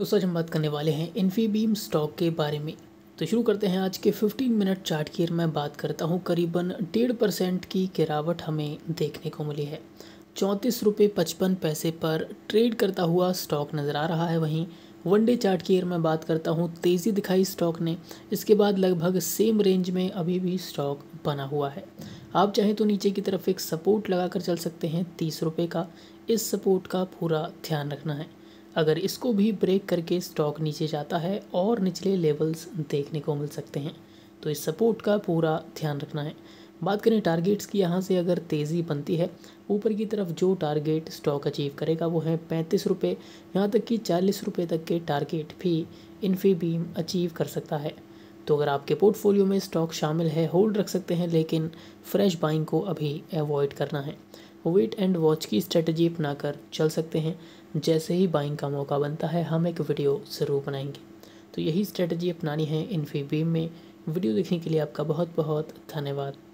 दोस्तों आज हम बात करने वाले हैं इन्फीबीम स्टॉक के बारे में तो शुरू करते हैं आज के 15 मिनट चार्ट की मैं बात करता हूं करीबन डेढ़ परसेंट की गिरावट हमें देखने को मिली है चौंतीस रुपये पचपन पैसे पर ट्रेड करता हुआ स्टॉक नज़र आ रहा है वहीं वन डे चार्ट की मैं बात करता हूँ तेज़ी दिखाई स्टॉक ने इसके बाद लगभग सेम रेंज में अभी भी स्टॉक बना हुआ है आप चाहें तो नीचे की तरफ एक सपोर्ट लगाकर चल सकते हैं तीस रुपये का इस सपोर्ट का पूरा ध्यान रखना है अगर इसको भी ब्रेक करके स्टॉक नीचे जाता है और निचले लेवल्स देखने को मिल सकते हैं तो इस सपोर्ट का पूरा ध्यान रखना है बात करें टारगेट्स की यहाँ से अगर तेज़ी बनती है ऊपर की तरफ जो टारगेट स्टॉक अचीव करेगा वो है पैंतीस रुपये यहाँ तक कि चालीस रुपये तक के टारगेट भी इन्फीबीम अचीव कर सकता है तो अगर आपके पोर्टफोलियो में स्टॉक शामिल है होल्ड रख सकते हैं लेकिन फ्रेश बाइंग को अभी अवॉइड करना है वेट एंड वॉच की स्ट्रेटजी अपनाकर चल सकते हैं जैसे ही बाइंग का मौका बनता है हम एक वीडियो ज़रूर बनाएंगे तो यही स्ट्रेटजी अपनानी है इन्फीबीम में वीडियो देखने के लिए आपका बहुत बहुत धन्यवाद